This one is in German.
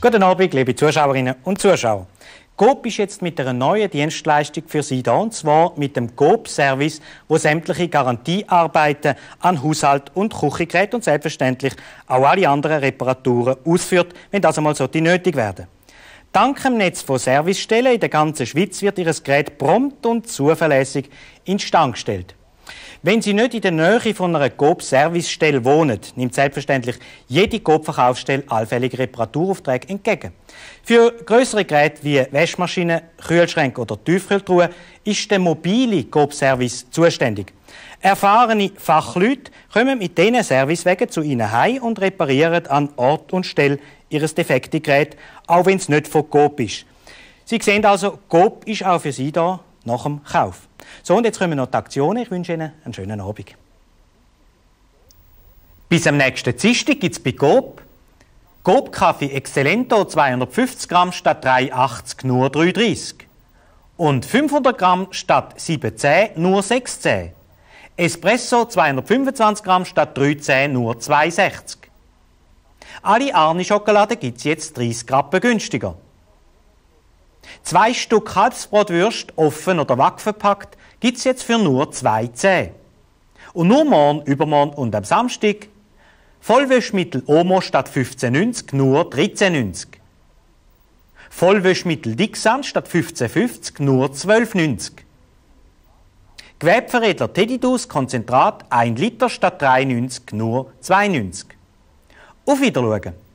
Guten Abend, liebe Zuschauerinnen und Zuschauer. GOP ist jetzt mit einer neuen Dienstleistung für Sie da, und zwar mit dem GOP-Service, wo sämtliche Garantiearbeiten an Haushalt und Küchengeräten und selbstverständlich auch alle anderen Reparaturen ausführt, wenn das einmal so die nötig werden. Dank dem Netz von Servicestellen in der ganzen Schweiz wird Ihr Gerät prompt und zuverlässig instand gestellt. Wenn Sie nicht in der Nähe von einer GOP-Servicestelle wohnen, nimmt selbstverständlich jede GOP-Verkaufsstelle allfällige Reparaturaufträge entgegen. Für größere Geräte wie Waschmaschinen, Kühlschränke oder Tiefkühltruhe ist der mobile GOP-Service zuständig. Erfahrene Fachleute kommen mit diesen Servicewegen zu Ihnen heim und reparieren an Ort und Stelle Ihr defekte Gerät, auch wenn es nicht von GOP ist. Sie sehen also, GOP ist auch für Sie da nach dem Kauf. So, und jetzt kommen noch die Aktionen. Ich wünsche Ihnen einen schönen Abend. Bis am nächsten Dienstag gibt es bei GOB GOB Kaffee Excellento 250 Gramm statt 380 nur 330 und 500 Gramm statt 710 nur 610. Espresso 225 Gramm statt 310 nur 260. Alle Arni-Schokolade gibt es jetzt 30 Rappen günstiger. Zwei Stück Kalbsbratwürste, offen oder wackverpackt, gibt es jetzt für nur zwei 2,10. Und nur morgen, übermorgen und am Samstag Vollwäschmittel Omo statt 15,90 nur 13,90. Vollwäschmittel Dixan statt 15,50 nur 12,90. Gewebveredler Tedidus Konzentrat 1 Liter statt 3,90 nur 2,90. Auf Wiedersehen!